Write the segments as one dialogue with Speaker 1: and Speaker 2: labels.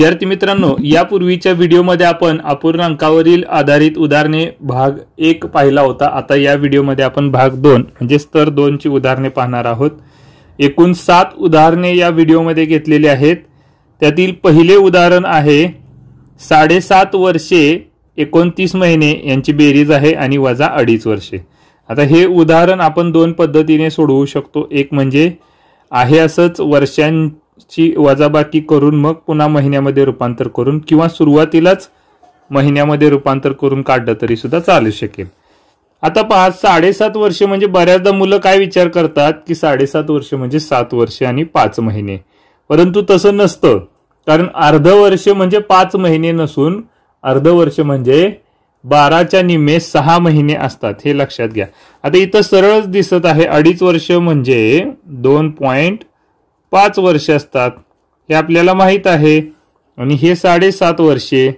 Speaker 1: विद्यार्थी मित्रांनो यापूर्वीच्या व्हिडिओमध्ये आपण अपूर्णांकावरील आधारित उदाहरणे भाग एक पाहिला होता आता या व्हिडिओमध्ये आपण भाग दोन म्हणजे स्तर दोनची उदाहरणे पाहणार आहोत एकूण सात उदाहरणे या व्हिडिओमध्ये घेतलेली आहेत त्यातील पहिले उदाहरण आहे साडेसात वर्षे एकोणतीस महिने यांची बेरीज आहे आणि वजा अडीच वर्षे आता हे उदाहरण आपण दोन पद्धतीने सोडवू शकतो एक म्हणजे आहे असंच वर्षां ची वजाबाकी करून मग पुन्हा महिन्यामध्ये रूपांतर करून किंवा सुरुवातीलाच महिन्यामध्ये रूपांतर करून काढलं तरी सुद्धा चालू शकेल आता पहा साडेसात वर्ष म्हणजे बऱ्याचदा मुलं काय विचार करतात की साडेसात वर्ष म्हणजे सात वर्षे आणि पाच महिने परंतु तसं नसतं कारण अर्ध वर्ष म्हणजे पाच महिने नसून अर्ध वर्ष म्हणजे बाराच्या निम्मे सहा महिने असतात हे लक्षात घ्या आता इथं सरळच दिसत आहे अडीच वर्ष म्हणजे दोन पॉइंट पाच वर्षे असतात हे आपल्याला माहीत आहे आणि हे साडेसात वर्षे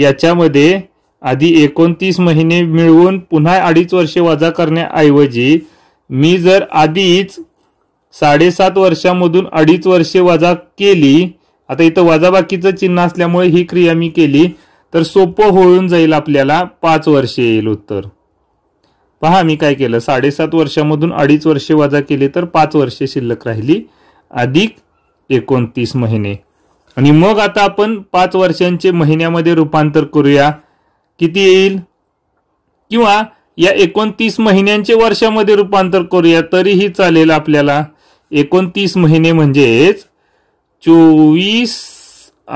Speaker 1: याच्यामध्ये आधी एकोणतीस महिने मिळवून पुन्हा अडीच वर्षे वजा करण्याऐवजी मी जर आधीच साडेसात वर्षामधून अडीच वर्षे वजा केली आता इथं वजाबाकीचं चिन्ह असल्यामुळे ही क्रिया मी केली तर सोपं होऊन जाईल आपल्याला पाच वर्षे येईल उत्तर पहा मी काय केलं साडेसात वर्षामधून अडीच वर्षे वजा केली तर पाच वर्षे शिल्लक राहिली अधिक एकोणतीस महिने आणि मग आता आपण पाच वर्षांचे महिन्यामध्ये रूपांतर करूया किती येईल किंवा या एकोणतीस महिन्यांचे वर्षामध्ये रूपांतर करूया तरीही चालेल आपल्याला एकोणतीस महिने म्हणजेच चोवीस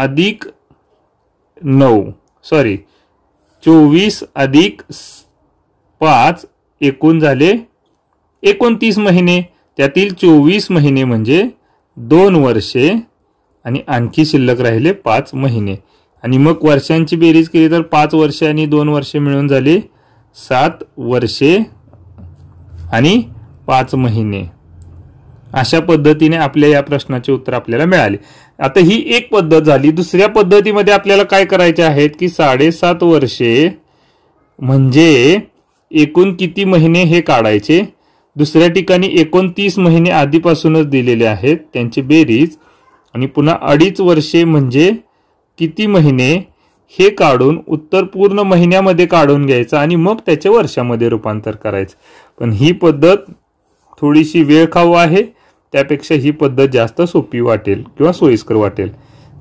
Speaker 1: अधिक नऊ सॉरी चोवीस अधिक पाच एकूण झाले एकोणतीस महिने त्यातील चोवीस महिने म्हणजे दोन वर्षे आणि आणखी शिल्लक राहिले पाच महिने आणि मग वर्षांची बेरीज केली तर पाच वर्षे आणि दोन वर्षे मिळून झाली सात वर्षे आणि पाच महिने अशा पद्धतीने आपल्या या प्रश्नाचे उत्तर आपल्याला मिळाले आता ही एक पद्धत झाली दुसऱ्या पद्धतीमध्ये आपल्याला काय करायचे आहेत की साडेसात वर्षे म्हणजे एकूण किती महिने हे काढायचे दुसऱ्या ठिकाणी एकोणतीस महिने आधीपासूनच दिलेले आहेत त्यांची बेरीज आणि पुन्हा अडीच वर्षे म्हणजे किती महिने हे काढून उत्तर पूर्ण महिन्यामध्ये काढून घ्यायचं आणि मग त्याच्या वर्षामध्ये रूपांतर करायचं पण ही पद्धत थोडीशी वेळ खाऊ आहे त्यापेक्षा ही पद्धत जास्त सोपी वाटेल किंवा सोयीस्कर वाटेल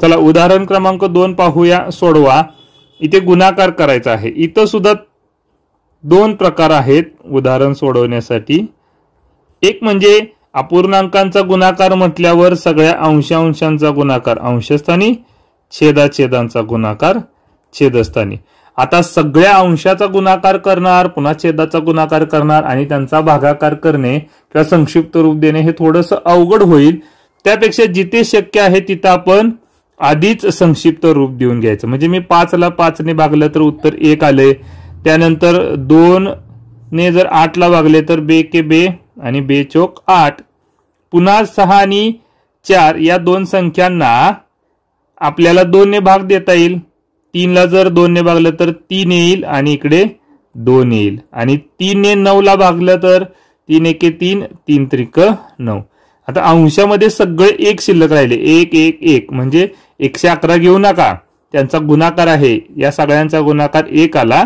Speaker 1: चला उदाहरण क्रमांक दोन पाहूया सोडवा इथे गुणाकार करायचा आहे इथं सुद्धा दोन प्रकार आहेत उदाहरण सोडवण्यासाठी एक म्हणजे अपूर्णांकांचा गुणाकार म्हटल्यावर सगळ्या अंशांशांचा गुणाकार अंशस्थानी छेदाछेदांचा गुणाकार छेदस्थानी आता सगळ्या अंशाचा गुणाकार करणार पुन्हा छेदाचा गुणाकार करणार आणि त्यांचा भागाकार करणे किंवा संक्षिप्त रूप देणे हे थोडंसं अवघड होईल त्यापेक्षा जिथे शक्य आहे तिथं आपण आधीच संक्षिप्त रूप देऊन घ्यायचं म्हणजे मी पाचला पाचने भागलं तर उत्तर एक आले त्यानंतर दोन ने जर आठला भागले तर बे के बे आणि बेचोक आठ पुन्हा सहा आणि चार या दोन संख्यांना आपल्याला दोनने भाग देता येईल तीनला जर दोनने भागलं तर तीन येईल आणि इकडे दोन येईल आणि तीनने नऊला भागलं तर तीन एके तीन तीन त्रिक नऊ आता अंशामध्ये सगळे एक शिल्लक राहिले एक एक एक म्हणजे एकशे अकरा घेऊ नका त्यांचा गुणाकार आहे या सगळ्यांचा गुणाकार एक आला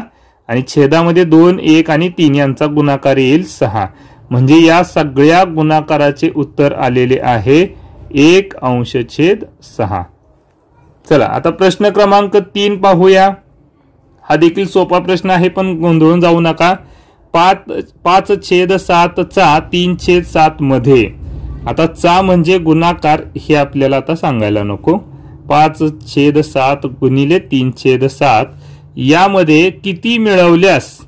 Speaker 1: आणि छेदामध्ये दोन एक आणि तीन यांचा गुणाकार येईल सहा म्हणजे या सगळ्या गुणाकाराचे उत्तर आलेले आहे एक छेद सहा चला आता प्रश्न क्रमांक तीन पाहूया हा देखील सोपा प्रश्न आहे पण गोंधळून जाऊ नका पाच पाच छेद सात चा तीन छेद सात मध्ये आता चा म्हणजे गुणाकार हे आपल्याला आता सांगायला नको पाच छेद सात गुणिले तीन छेद सात यामध्ये किती मिळवल्यास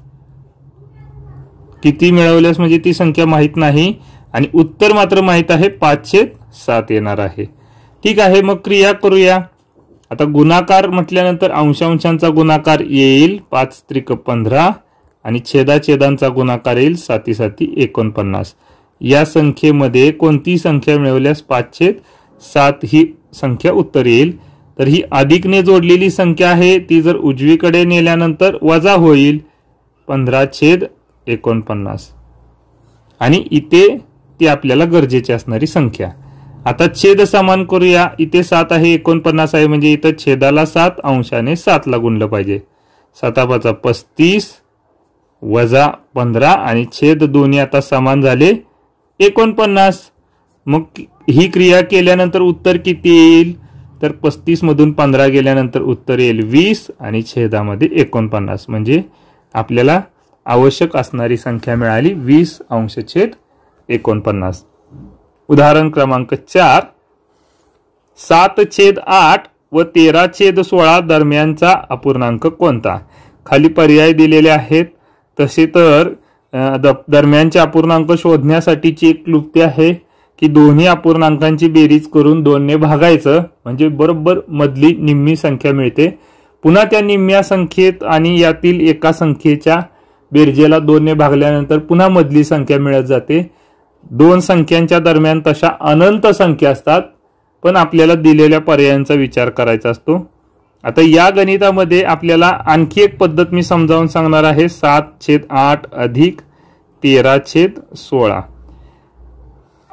Speaker 1: किती मिळवल्यास म्हणजे ती संख्या माहीत नाही आणि उत्तर मात्र माहीत आहे पाचशे सात येणार आहे ठीक आहे मग क्रिया करूया आता गुणाकार म्हटल्यानंतर अंशांशांचा गुणाकार येईल पाच त्रिक पंधरा आणि छेदाछेदांचा गुणाकार येईल साती साती एकोणपन्नास या संख्येमध्ये कोणती संख्या मिळवल्यास छेद सात ही संख्या उत्तर येईल तर ही अधिकने जोडलेली संख्या आहे ती जर उजवीकडे नेल्यानंतर वजा होईल पंधरा छेद एकोणपन्नास आणि इथे ती आपल्याला गरजेची असणारी संख्या आता छेद समान करूया इथे सात आहे एकोणपन्नास आहे म्हणजे इथं छेदाला सात अंशाने सातला गुणलं पाहिजे सातापाचा पस्तीस वजा पंधरा आणि छेद दोन्ही आता समान झाले एकोणपन्नास मग ही क्रिया केल्यानंतर उत्तर किती येईल तर पस्तीसमधून पंधरा गेल्यानंतर उत्तर येईल वीस आणि छेदामध्ये एकोणपन्नास म्हणजे आपल्याला आवश्यक असणारी संख्या मिळाली वीस छेद एकोणपन्नास उदाहरण क्रमांक चार सात छेद आठ व तेरा छेद सोळा दरम्यानचा अपूर्णांक कोणता खाली पर्याय दिलेले आहेत तसे तर दरम्यानचे अपूर्णांक शोधण्यासाठीची एक लुप्ती आहे की दोन्ही अपूर्णांकांची बेरीज करून दोनने भागायचं म्हणजे बरोबर मधली निम्मी संख्या मिळते पुन्हा त्या निम्म्या संख्येत आणि यातील एका संख्येच्या बेरजेला दोनने भागल्यानंतर पुन्हा मधली संख्या मिळत जाते दोन संख्यांच्या दरम्यान तशा अनंत संख्या असतात पण आपल्याला दिलेल्या पर्यायांचा विचार करायचा असतो आता या गणितामध्ये आपल्याला आणखी एक पद्धत मी समजावून सांगणार आहे सात छेद आठ अधिक तेरा छेद सोळा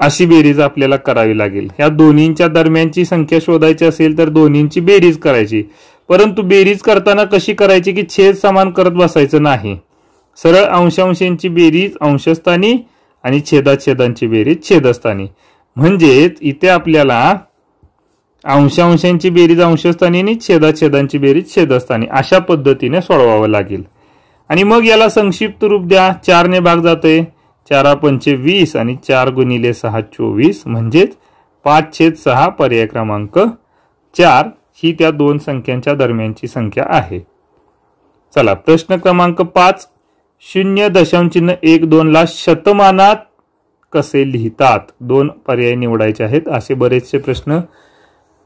Speaker 1: अशी बेरीज आपल्याला करावी लागेल ह्या दोन्हींच्या दरम्यानची संख्या शोधायची असेल तर दोन्हींची बेरीज करायची परंतु बेरीज करताना कशी करायची की छेद समान करत बसायचं नाही सरळ अंशांशांची बेरीज अंशस्थानी आणि छेदाछेदांची बेरीज छेदस्थानी म्हणजेच इथे आपल्याला अंशांशांची बेरीज अंशस्थानी आणि छेदाछेदांची बेरीज छेदस्थानी अशा पद्धतीने सोडवावं लागेल आणि मग याला संक्षिप्त रूप द्या चारने भाग जातोय चारा पंचे वीस आणि चार गुणिले सहा चोवीस म्हणजेच पाच छेद सहा पर्याय क्रमांक चार ही त्या दोन संख्यांच्या दरम्यानची संख्या आहे चला प्रश्न क्रमांक पाच शून्य दशांश चिन्ह एक दोनला शतमानात कसे लिहितात दोन पर्याय निवडायचे आहेत असे बरेचसे प्रश्न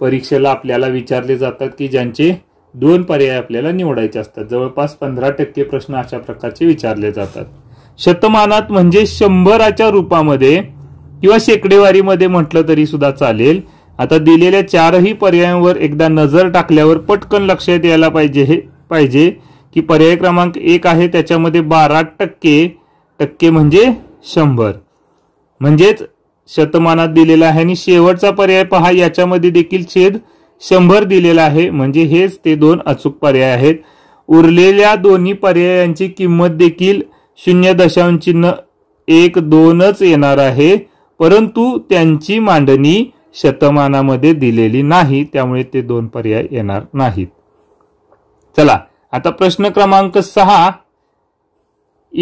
Speaker 1: परीक्षेला आपल्याला विचारले जातात की ज्यांचे दोन पर्याय आपल्याला निवडायचे असतात जवळपास पंधरा टक्के प्रश्न अशा प्रकारचे विचारले जातात शतमानात म्हणजे शंभराच्या रूपामध्ये किंवा शेकडेवारीमध्ये म्हटलं तरी सुद्धा चालेल आता दिलेल्या चारही पर्यायांवर एकदा नजर टाकल्यावर पटकन लक्षात यायला पाहिजे हे पाहिजे की पर्याय क्रमांक एक आहे त्याच्यामध्ये बारा टक्के टक्के म्हणजे शंभर म्हणजेच शतमानात दिलेला आहे आणि शेवटचा पर्याय पहा याच्यामध्ये देखील छेद शंभर दिलेला आहे म्हणजे हेच ते दोन अचूक पर्याय आहेत उरलेल्या दोन्ही पर्यायांची किंमत देखील शून्य दशांश एक दोनच येणार आहे परंतु त्यांची मांडणी शतमानामध्ये दिलेली नाही त्यामुळे ते दोन पर्याय येणार नाहीत चला आता प्रश्न क्रमांक सहा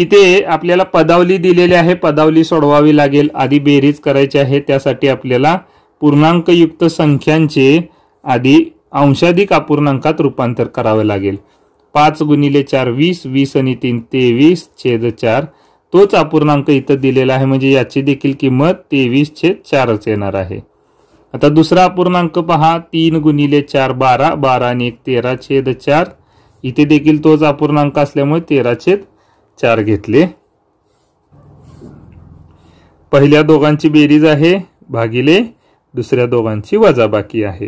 Speaker 1: इथे आपल्याला पदावली दिलेली आहे पदावली सोडवावी लागेल आधी बेरीज करायची आहे त्यासाठी आपल्याला पूर्णांकयुक्त संख्यांचे आधी अंशाधिक अपूर्णांकात रूपांतर करावे लागेल पाच गुणिले चार वीस वीस आणि तीन तेवीस छेद चार तोच अपूर्णांक इथं दिलेला आहे म्हणजे याची देखील किंमत तेवीस छेद चारच येणार आहे आता दुसरा अपूर्णांक पहा तीन गुणिले चार बारा बारा आणि एक तेरा छेद चार इथे देखील तोच अपूर्णांक असल्यामुळे तेरा छेद चार घेतले पहिल्या दोघांची बेरीज आहे भागिले दुसऱ्या दोघांची वजा बाकी आहे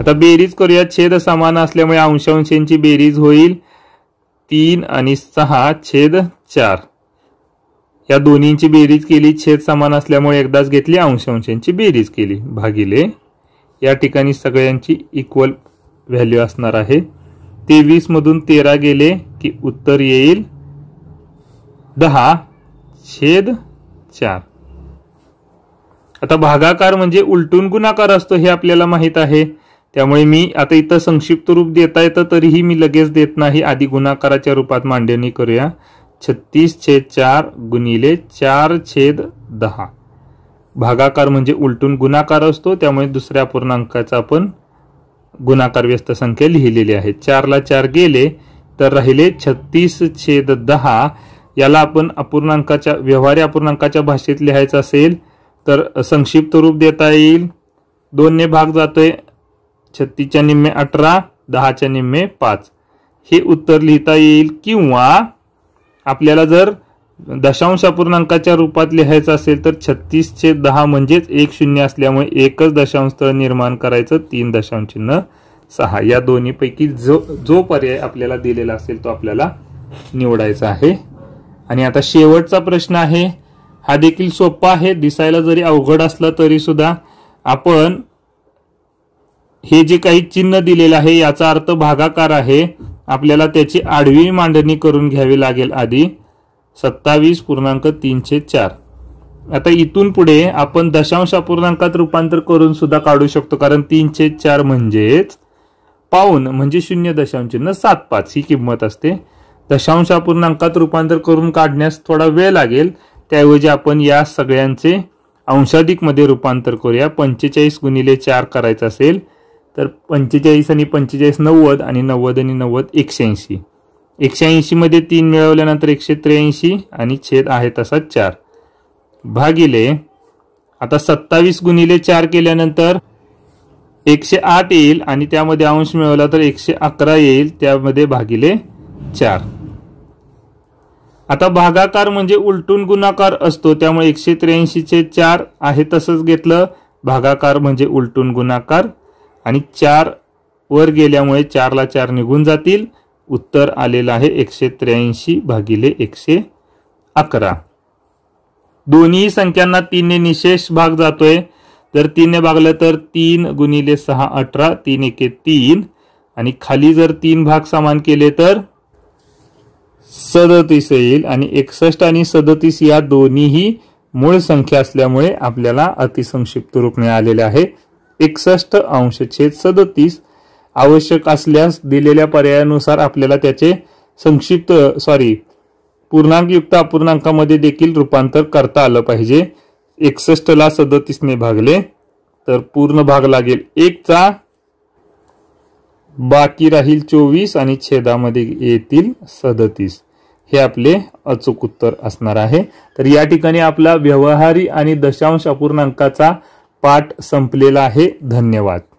Speaker 1: आता बेरीज करूया छेद समान असल्यामुळे अंशांशांची बेरीज होईल तीन आणि सहा छेद चार या दोन्हींची बेरीज केली छेद समान असल्यामुळे एकदाच घेतली अंशांशांची बेरीज केली भागिले या ठिकाणी सगळ्यांची इक्वल व्हॅल्यू असणार आहे मधून तेरा गेले की उत्तर येईल दहा छेद चार आता भागाकार म्हणजे उलटून गुणाकार असतो हे आपल्याला माहीत आहे त्यामुळे मी आता इथं संक्षिप्त रूप देता येतं तरीही मी लगेच देत नाही आधी गुणाकाराच्या रूपात मांडणी करूया छत्तीस छेद चार गुणिले चार छेद दहा भागाकार म्हणजे उलटून गुणाकार असतो त्यामुळे दुसऱ्या पूर्णांकाचा आपण गुणाकार व्यस्त संख्या लिहिलेली आहे चारला चार गेले तर राहिले छत्तीस छेद दहा याला आपण अपूर्णांकाच्या व्यवहारी अपूर्णांकाच्या भाषेत लिहायचं असेल तर संक्षिप्त रूप देता येईल दोनने भाग जातोय छत्तीसच्या निम्मे अठरा दहाच्या निम्मे पाच हे उत्तर लिहिता येईल किंवा आपल्याला जर दशांश अपूर्णांकाच्या रूपात लिहायचं असेल तर छे दहा म्हणजेच एक शून्य असल्यामुळे एकच दशांश स्थळ निर्माण करायचं तीन दशांश चिन्ह सहा या दोन्हीपैकी जो जो पर्याय आपल्याला दिलेला असेल तो आपल्याला निवडायचा आहे आणि आता शेवटचा प्रश्न आहे हा देखील सोपा आहे दिसायला जरी अवघड असला तरी सुद्धा आपण हे जे काही चिन्ह दिलेलं आहे याचा अर्थ भागाकार आहे आपल्याला त्याची आडवी मांडणी करून घ्यावी लागेल आधी सत्तावीस पूर्णांक तीनशे चार आता इथून पुढे आपण दशांश अपूर्णांकात रूपांतर करून सुद्धा काढू शकतो कारण तीनशे चार म्हणजेच पाऊन म्हणजे शून्य दशांशन सात पाच ही किंमत असते दशांश अपूर्णांकात रूपांतर करून काढण्यास थोडा वेळ लागेल त्याऐवजी आपण या सगळ्यांचे मध्ये रूपांतर करूया पंचेचाळीस गुणिले चार करायचं असेल तर पंचेचाळीस आणि पंचेचाळीस नव्वद आणि नव्वद आणि नव्वद एकशे ऐंशी एकशे मध्ये तीन मिळवल्यानंतर एकशे त्र्याऐंशी आणि छेद आहे तसा चार भागिले आता सत्तावीस गुणिले चार केल्यानंतर एकशे आठ येईल आणि त्यामध्ये अंश मिळवला तर एकशे अकरा येईल त्यामध्ये भागिले चार आता भागाकार म्हणजे उलटून गुणाकार असतो त्यामुळे एकशे चे चार आहे तसंच घेतलं भागाकार म्हणजे उलटून गुणाकार आणि चार वर गेल्यामुळे चारला चार निघून जातील उत्तर आलेलं आहे एकशे त्र्याऐंशी भागिले एकशे अकरा दोन्ही संख्यांना तीनने निशेष भाग जातोय जर तीनने भागलं तर तीन गुणिले सहा अठरा तीन एके तीन आणि खाली जर तीन भाग समान केले तर सदतीस येईल आणि एकसष्ट आणि सदतीस या दोन्हीही मूळ संख्या असल्यामुळे आपल्याला अतिसंक्षिप्त रूप मिळालेले आहे एकसष्ट अंश छेद सदतीस आवश्यक असल्यास दिलेल्या पर्यायानुसार आपल्याला त्याचे संक्षिप्त सॉरी पूर्णांकयुक्त अपूर्णांकामध्ये देखील रूपांतर करता आलं पाहिजे एकसष्टला सदतीसने भागले तर पूर्ण भाग लागेल एकचा बाकी राहील चोवीस आणि छेदामध्ये येतील सदतीस हे आपले अचूक उत्तर असणार आहे तर या ठिकाणी आपला व्यवहारी आणि दशांश अपूर्णांकाचा पाठ संपलेला आहे धन्यवाद